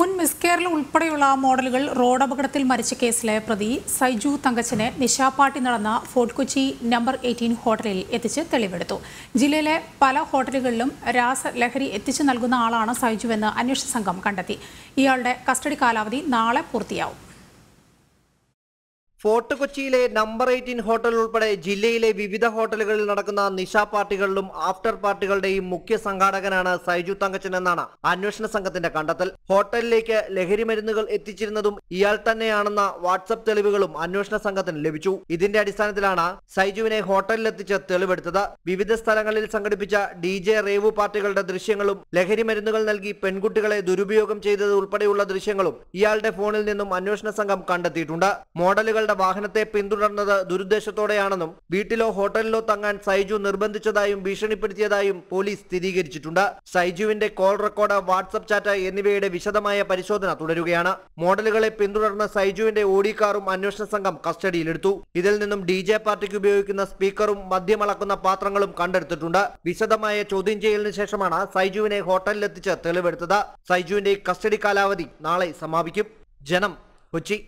മുൻ മിസ് കേരള ഉൾപ്പെടെയുള്ള മോഡലുകൾ അപകടത്തിൽ മരിച്ച കേസിലെ പ്രതി സൈജു തങ്കച്ചനെ നിശാപാട്ടി നടന്ന ഫോർട്ട് കൊച്ചി നമ്പർ എയ്റ്റീൻ ഹോട്ടലിൽ എത്തിച്ച് തെളിവെടുത്തു ജില്ലയിലെ പല ഹോട്ടലുകളിലും രാസലഹരി എത്തിച്ചു നൽകുന്ന ആളാണ് സൈജുവെന്ന് അന്വേഷണ സംഘം കണ്ടെത്തി ഇയാളുടെ കസ്റ്റഡി കാലാവധി നാളെ പൂർത്തിയാവും ഫോർട്ട് കൊച്ചിയിലെ നമ്പർ എയ്റ്റീൻ ഹോട്ടൽ ഉൾപ്പെടെ ജില്ലയിലെ വിവിധ ഹോട്ടലുകളിൽ നടക്കുന്ന നിശാ പാർട്ടികളിലും ആഫ്റ്റർ പാർട്ടികളുടെയും മുഖ്യ സംഘാടകനാണ് സൈജു തങ്കച്ചൻ എന്നാണ് അന്വേഷണ സംഘത്തിന്റെ കണ്ടെത്തൽ ഹോട്ടലിലേക്ക് ലഹരി മരുന്നുകൾ എത്തിച്ചിരുന്നതും ഇയാൾ തന്നെയാണെന്ന വാട്സപ്പ് തെളിവുകളും അന്വേഷണ സംഘത്തിന് ലഭിച്ചു ഇതിന്റെ അടിസ്ഥാനത്തിലാണ് സൈജുവിനെ ഹോട്ടലിലെത്തിച്ച് തെളിവെടുത്തത് വിവിധ സ്ഥലങ്ങളിൽ സംഘടിപ്പിച്ച ഡി ജെ റേവു പാർട്ടികളുടെ ദൃശ്യങ്ങളും ലഹരി മരുന്നുകൾ നൽകി പെൺകുട്ടികളെ ദുരുപയോഗം ചെയ്തത് ഉൾപ്പെടെയുള്ള ദൃശ്യങ്ങളും ഇയാളുടെ ഫോണിൽ നിന്നും അന്വേഷണ സംഘം കണ്ടെത്തിയിട്ടുണ്ട് മോഡലുകൾ തങ്ങളുടെ വാഹനത്തെ പിന്തുടർന്നത് ദുരുദ്ദേശത്തോടെയാണെന്നും വീട്ടിലോ ഹോട്ടലിലോ തങ്ങാൻ സൈജു നിർബന്ധിച്ചതായും ഭീഷണിപ്പെടുത്തിയതായും പോലീസ് സ്ഥിരീകരിച്ചിട്ടുണ്ട് സൈജുവിന്റെ കോൾ റെക്കോർഡ് വാട്സപ്പ് ചാറ്റ് എന്നിവയുടെ വിശദമായ പരിശോധന തുടരുകയാണ് മോഡലുകളെ പിന്തുടർന്ന സൈജുവിന്റെ ഓഡി കാറും അന്വേഷണ സംഘം കസ്റ്റഡിയിലെടുത്തു ഇതിൽ നിന്നും ഡി ജെ പാർട്ടിക്ക് ഉപയോഗിക്കുന്ന സ്പീക്കറും മദ്യമളക്കുന്ന പാത്രങ്ങളും കണ്ടെടുത്തിട്ടുണ്ട് വിശദമായ ചോദ്യം ചെയ്യലിന് ശേഷമാണ് സൈജുവിനെ ഹോട്ടലിലെത്തിച്ച് തെളിവെടുത്തത് സൈജുവിന്റെ കസ്റ്റഡി കാലാവധി നാളെ സമാപിക്കും ജനം കൊച്ചി